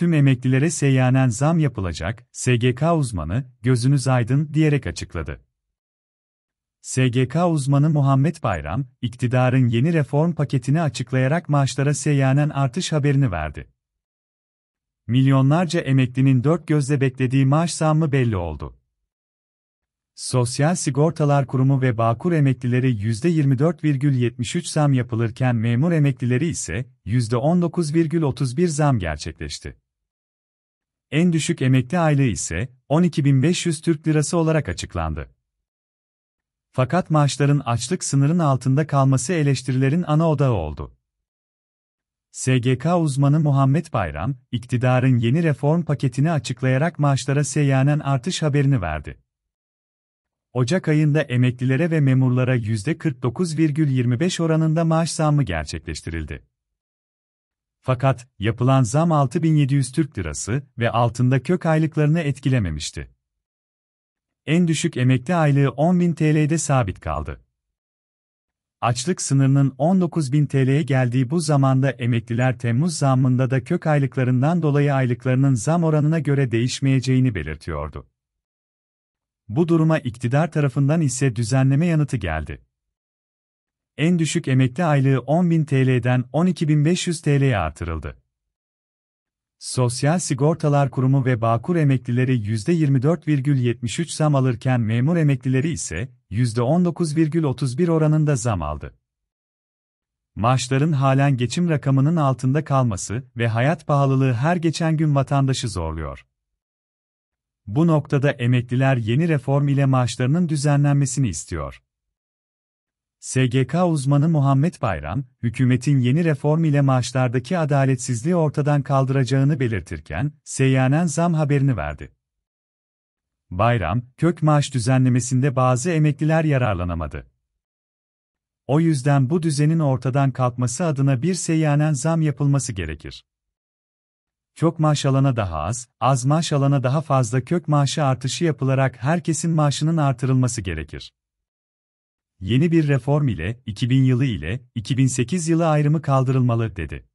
tüm emeklilere seyyanen zam yapılacak, SGK uzmanı, gözünüz aydın diyerek açıkladı. SGK uzmanı Muhammed Bayram, iktidarın yeni reform paketini açıklayarak maaşlara seyyanen artış haberini verdi. Milyonlarca emeklinin dört gözle beklediği maaş zammı belli oldu. Sosyal Sigortalar Kurumu ve Bağkur emeklileri %24,73 zam yapılırken memur emeklileri ise %19,31 zam gerçekleşti en düşük emekli aile ise 12.500 Türk Lirası olarak açıklandı. Fakat maaşların açlık sınırının altında kalması eleştirilerin ana odağı oldu. SGK uzmanı Muhammed Bayram, iktidarın yeni reform paketini açıklayarak maaşlara seyyanen artış haberini verdi. Ocak ayında emeklilere ve memurlara %49,25 oranında maaş zammı gerçekleştirildi. Fakat yapılan zam 6700 Türk Lirası ve altında kök aylıklarını etkilememişti. En düşük emekli aylığı 10.000 TL'de sabit kaldı. Açlık sınırının 19.000 TL'ye geldiği bu zamanda emekliler Temmuz zammında da kök aylıklarından dolayı aylıklarının zam oranına göre değişmeyeceğini belirtiyordu. Bu duruma iktidar tarafından ise düzenleme yanıtı geldi en düşük emekli aylığı 10.000 TL'den 12.500 TL'ye artırıldı. Sosyal Sigortalar Kurumu ve Bağkur emeklileri %24,73 zam alırken memur emeklileri ise %19,31 oranında zam aldı. Maaşların halen geçim rakamının altında kalması ve hayat pahalılığı her geçen gün vatandaşı zorluyor. Bu noktada emekliler yeni reform ile maaşlarının düzenlenmesini istiyor. SGK uzmanı Muhammed Bayram, hükümetin yeni reform ile maaşlardaki adaletsizliği ortadan kaldıracağını belirtirken, seyyanen zam haberini verdi. Bayram, kök maaş düzenlemesinde bazı emekliler yararlanamadı. O yüzden bu düzenin ortadan kalkması adına bir seyyanen zam yapılması gerekir. Çok maaş alana daha az, az maaş alana daha fazla kök maaşı artışı yapılarak herkesin maaşının artırılması gerekir. Yeni bir reform ile 2000 yılı ile 2008 yılı ayrımı kaldırılmalı dedi.